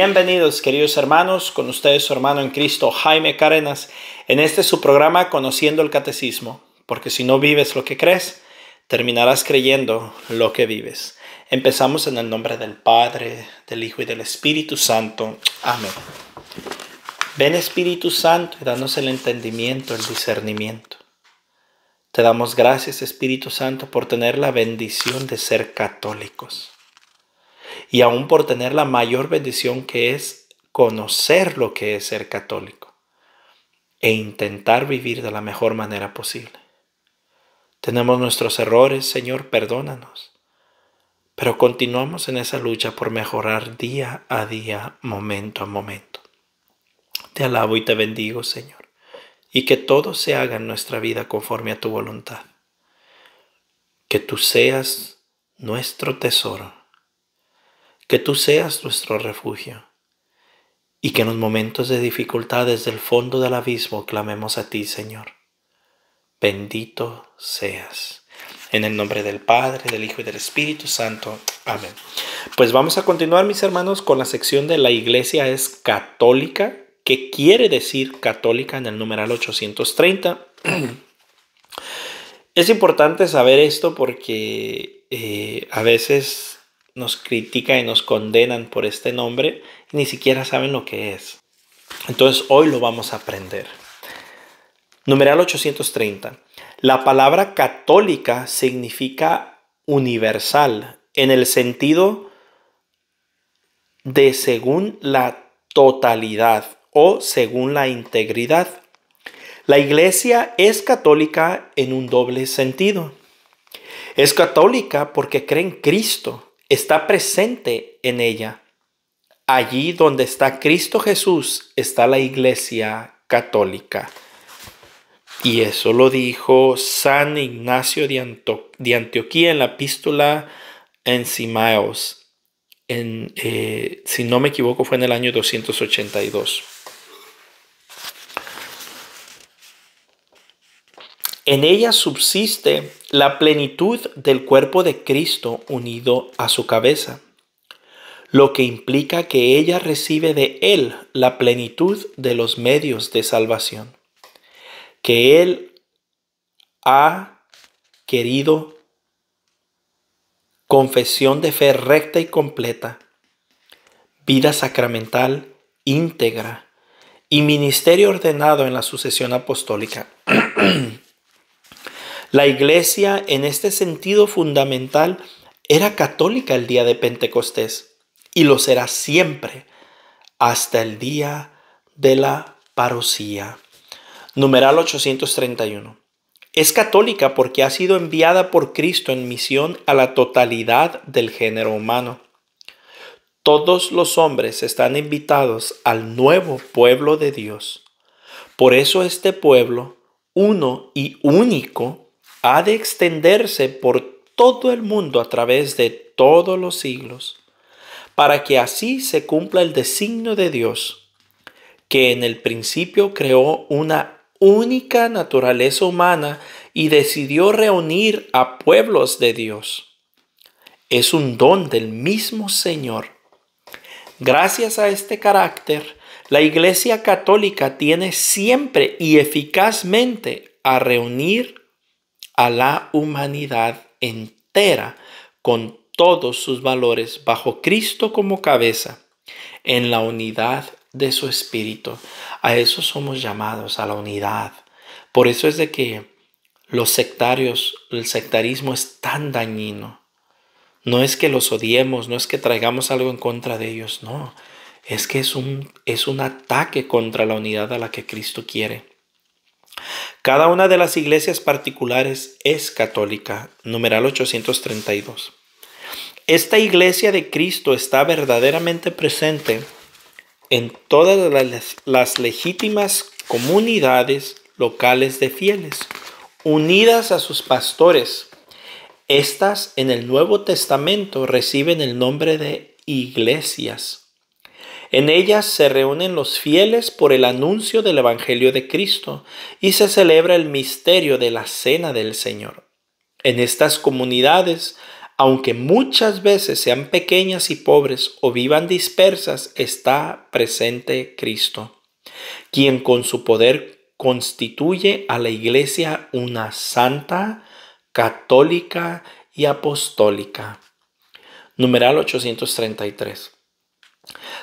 Bienvenidos queridos hermanos, con ustedes su hermano en Cristo Jaime Carenas, en este su programa Conociendo el Catecismo, porque si no vives lo que crees, terminarás creyendo lo que vives. Empezamos en el nombre del Padre, del Hijo y del Espíritu Santo. Amén. Ven Espíritu Santo y danos el entendimiento, el discernimiento. Te damos gracias Espíritu Santo por tener la bendición de ser católicos y aún por tener la mayor bendición que es conocer lo que es ser católico e intentar vivir de la mejor manera posible. Tenemos nuestros errores, Señor, perdónanos, pero continuamos en esa lucha por mejorar día a día, momento a momento. Te alabo y te bendigo, Señor, y que todo se haga en nuestra vida conforme a tu voluntad. Que tú seas nuestro tesoro que tú seas nuestro refugio y que en los momentos de dificultades desde el fondo del abismo clamemos a ti, Señor. Bendito seas. En el nombre del Padre, del Hijo y del Espíritu Santo. Amén. Pues vamos a continuar, mis hermanos, con la sección de la iglesia es católica. ¿Qué quiere decir católica en el numeral 830? es importante saber esto porque eh, a veces nos critican y nos condenan por este nombre ni siquiera saben lo que es. Entonces hoy lo vamos a aprender. Numeral 830. La palabra católica significa universal en el sentido de según la totalidad o según la integridad. La iglesia es católica en un doble sentido. Es católica porque cree en Cristo está presente en ella. Allí donde está Cristo Jesús está la iglesia católica. Y eso lo dijo San Ignacio de, Antioquía en la epístola en Simaos. En, eh, si no me equivoco, fue en el año 282. En ella subsiste la plenitud del cuerpo de Cristo unido a su cabeza, lo que implica que ella recibe de Él la plenitud de los medios de salvación, que Él ha querido confesión de fe recta y completa, vida sacramental íntegra y ministerio ordenado en la sucesión apostólica. La iglesia en este sentido fundamental era católica el día de Pentecostés y lo será siempre hasta el día de la parosía. Numeral 831. Es católica porque ha sido enviada por Cristo en misión a la totalidad del género humano. Todos los hombres están invitados al nuevo pueblo de Dios. Por eso este pueblo, uno y único, ha de extenderse por todo el mundo a través de todos los siglos, para que así se cumpla el designio de Dios, que en el principio creó una única naturaleza humana y decidió reunir a pueblos de Dios. Es un don del mismo Señor. Gracias a este carácter, la Iglesia Católica tiene siempre y eficazmente a reunir a la humanidad entera con todos sus valores bajo Cristo como cabeza en la unidad de su espíritu. A eso somos llamados, a la unidad. Por eso es de que los sectarios, el sectarismo es tan dañino. No es que los odiemos, no es que traigamos algo en contra de ellos, no. Es que es un, es un ataque contra la unidad a la que Cristo quiere. Cada una de las iglesias particulares es católica, numeral 832. Esta iglesia de Cristo está verdaderamente presente en todas las, las legítimas comunidades locales de fieles, unidas a sus pastores. Estas en el Nuevo Testamento reciben el nombre de iglesias en ellas se reúnen los fieles por el anuncio del Evangelio de Cristo y se celebra el misterio de la Cena del Señor. En estas comunidades, aunque muchas veces sean pequeñas y pobres o vivan dispersas, está presente Cristo, quien con su poder constituye a la iglesia una santa, católica y apostólica. Numeral 833.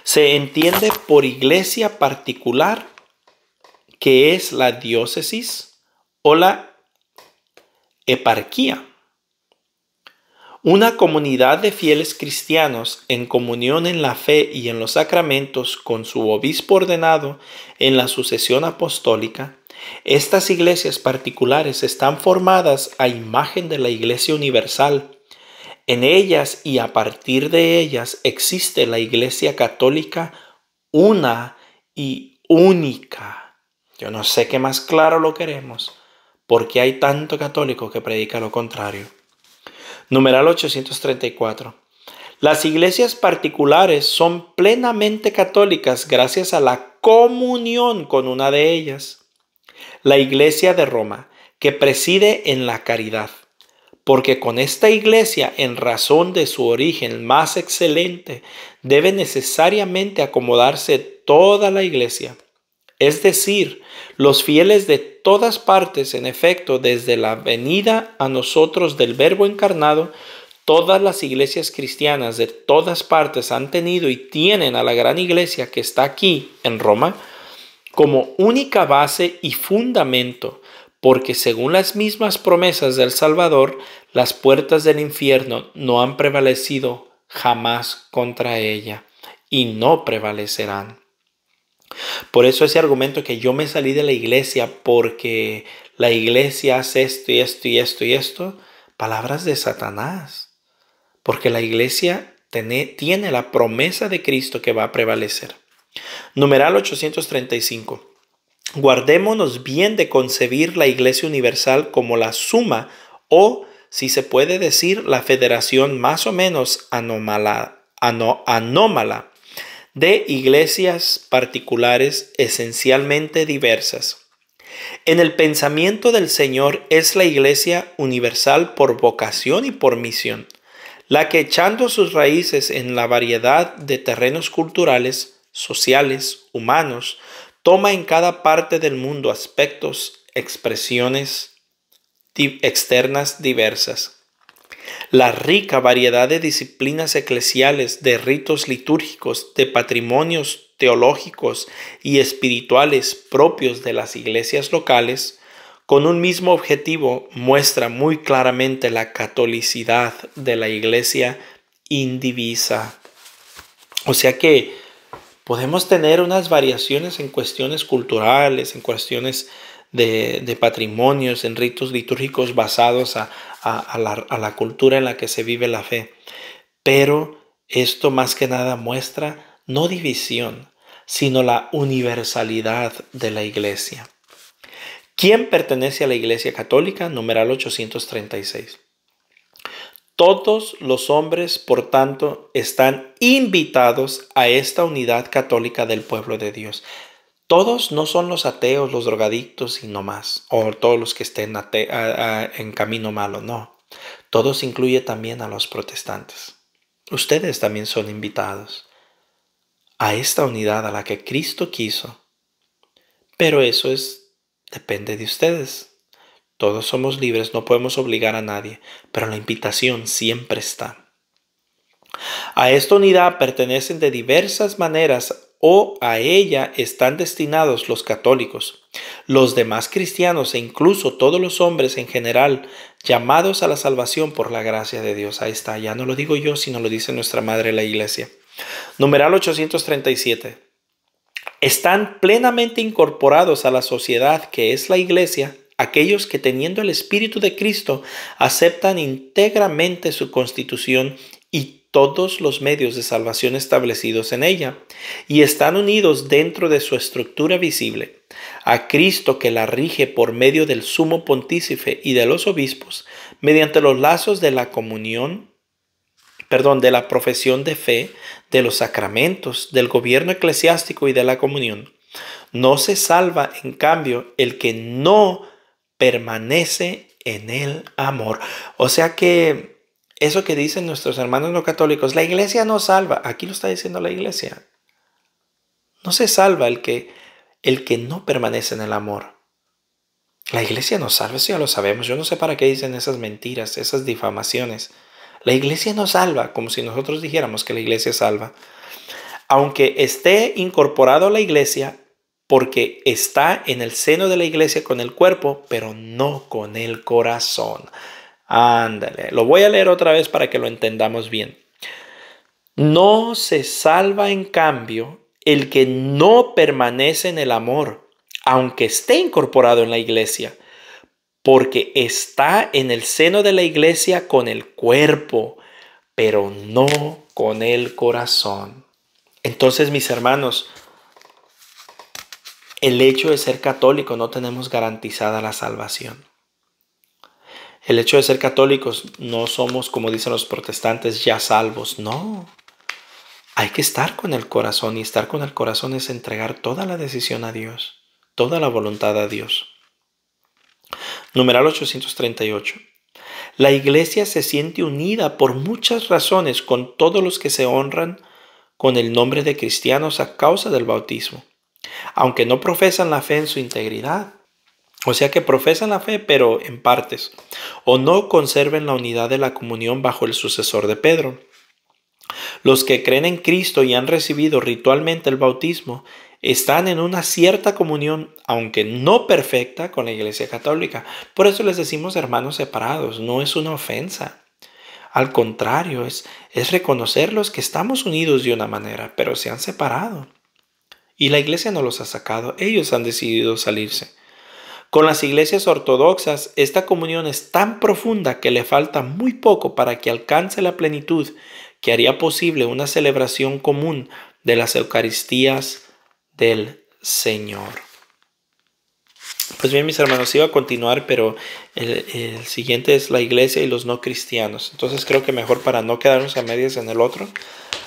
Se entiende por iglesia particular que es la diócesis o la eparquía. Una comunidad de fieles cristianos en comunión en la fe y en los sacramentos con su obispo ordenado en la sucesión apostólica, estas iglesias particulares están formadas a imagen de la iglesia universal en ellas y a partir de ellas existe la Iglesia Católica una y única. Yo no sé qué más claro lo queremos, porque hay tanto católico que predica lo contrario. Numeral 834. Las iglesias particulares son plenamente católicas gracias a la comunión con una de ellas, la Iglesia de Roma, que preside en la caridad porque con esta iglesia, en razón de su origen más excelente, debe necesariamente acomodarse toda la iglesia. Es decir, los fieles de todas partes, en efecto, desde la venida a nosotros del Verbo encarnado, todas las iglesias cristianas de todas partes han tenido y tienen a la gran iglesia que está aquí en Roma como única base y fundamento porque según las mismas promesas del Salvador, las puertas del infierno no han prevalecido jamás contra ella y no prevalecerán. Por eso ese argumento que yo me salí de la iglesia porque la iglesia hace esto y esto y esto y esto, palabras de Satanás, porque la iglesia tiene, la promesa de Cristo que va a prevalecer. Numeral 835. Guardémonos bien de concebir la Iglesia Universal como la suma o, si se puede decir, la federación más o menos anómala, de iglesias particulares esencialmente diversas. En el pensamiento del Señor es la Iglesia Universal por vocación y por misión, la que echando sus raíces en la variedad de terrenos culturales, sociales, humanos, toma en cada parte del mundo aspectos, expresiones externas diversas. La rica variedad de disciplinas eclesiales, de ritos litúrgicos, de patrimonios teológicos y espirituales propios de las iglesias locales, con un mismo objetivo muestra muy claramente la catolicidad de la iglesia indivisa. O sea que Podemos tener unas variaciones en cuestiones culturales, en cuestiones de, patrimonios, en ritos litúrgicos basados a, la, a la cultura en la que se vive la fe. Pero esto más que nada muestra no división, sino la universalidad de la iglesia. ¿Quién pertenece a la Iglesia Católica? Numeral 836. Todos los hombres, por tanto, están invitados a esta unidad católica del pueblo de Dios. Todos no son los ateos, los drogadictos y no más, o todos los que estén en camino malo, no. Todos incluye también a los protestantes. Ustedes también son invitados a esta unidad a la que Cristo quiso. Pero eso es depende de ustedes. Todos somos libres, no podemos obligar a nadie, pero la invitación siempre está. A esta unidad pertenecen de diversas maneras o a ella están destinados los católicos, los demás cristianos e incluso todos los hombres en general, llamados a la salvación por la gracia de Dios. Ahí está, ya no lo digo yo, sino lo dice nuestra Madre la Iglesia. Numeral 837. Están plenamente incorporados a la sociedad que es la Iglesia aquellos que teniendo el Espíritu de Cristo aceptan íntegramente su constitución y todos los medios de salvación establecidos en ella, y están unidos dentro de su estructura visible, a Cristo que la rige por medio del sumo pontífice y de los obispos, mediante los lazos de la comunión, perdón, de la profesión de fe, de los sacramentos, del gobierno eclesiástico y de la comunión. No se salva, en cambio, el que no permanece en el amor. O sea que eso que dicen nuestros hermanos no católicos, la iglesia no salva, aquí lo está diciendo la iglesia. No se salva el que, el que no permanece en el amor. La iglesia no salva, si ya lo sabemos. Yo no sé para qué dicen esas mentiras, esas difamaciones. La iglesia no salva, como si nosotros dijéramos que la iglesia salva. Aunque esté incorporado a la iglesia, porque está en el seno de la iglesia con el cuerpo, pero no con el corazón. Ándale, lo voy a leer otra vez para que lo entendamos bien. No se salva en cambio el que no permanece en el amor, aunque esté incorporado en la iglesia, porque está en el seno de la iglesia con el cuerpo, pero no con el corazón. Entonces, mis hermanos, el hecho de ser católico no tenemos garantizada la salvación. El hecho de ser católicos no somos, como dicen los protestantes, ya salvos. No. Hay que estar con el corazón y estar con el corazón es entregar toda la decisión a Dios, toda la voluntad a Dios. Numeral 838. La iglesia se siente unida por muchas razones con todos los que se honran con el nombre de cristianos a causa del bautismo aunque no profesan la fe en su integridad. O sea que profesan la fe, pero en partes, o no conserven la unidad de la comunión bajo el sucesor de Pedro. Los que creen en Cristo y han recibido ritualmente el bautismo están en una cierta comunión, aunque no perfecta, con la Iglesia Católica. Por eso les decimos hermanos separados, no es una ofensa. Al contrario, es, reconocerlos que estamos unidos de una manera, pero se han separado y la iglesia no los ha sacado, ellos han decidido salirse. Con las iglesias ortodoxas, esta comunión es tan profunda que le falta muy poco para que alcance la plenitud que haría posible una celebración común de las Eucaristías del Señor. Pues bien, mis hermanos, iba a continuar, pero el, siguiente es la iglesia y los no cristianos. Entonces creo que mejor para no quedarnos a medias en el otro,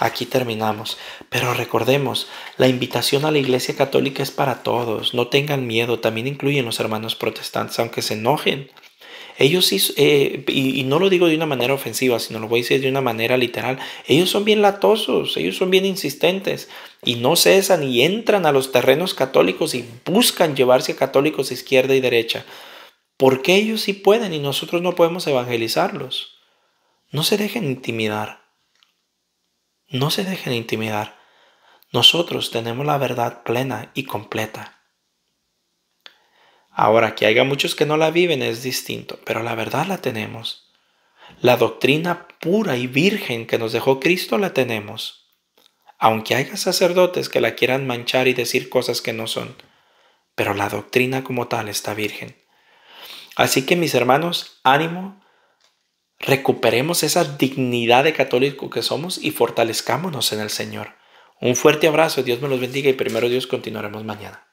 Aquí terminamos, pero recordemos, la invitación a la Iglesia Católica es para todos, no tengan miedo, también incluyen los hermanos protestantes, aunque se enojen. Ellos sí, eh, y, y, no lo digo de una manera ofensiva, sino lo voy a decir de una manera literal, ellos son bien latosos, ellos son bien insistentes y no cesan y entran a los terrenos católicos y buscan llevarse a católicos izquierda y derecha. Porque ellos sí pueden y nosotros no podemos evangelizarlos? No se dejen intimidar. No se dejen intimidar. Nosotros tenemos la verdad plena y completa. Ahora, que haya muchos que no la viven es distinto, pero la verdad la tenemos. La doctrina pura y virgen que nos dejó Cristo la tenemos. Aunque haya sacerdotes que la quieran manchar y decir cosas que no son, pero la doctrina como tal está virgen. Así que mis hermanos, ánimo, recuperemos esa dignidad de católico que somos y fortalezcámonos en el Señor. Un fuerte abrazo, Dios me los bendiga y primero Dios continuaremos mañana.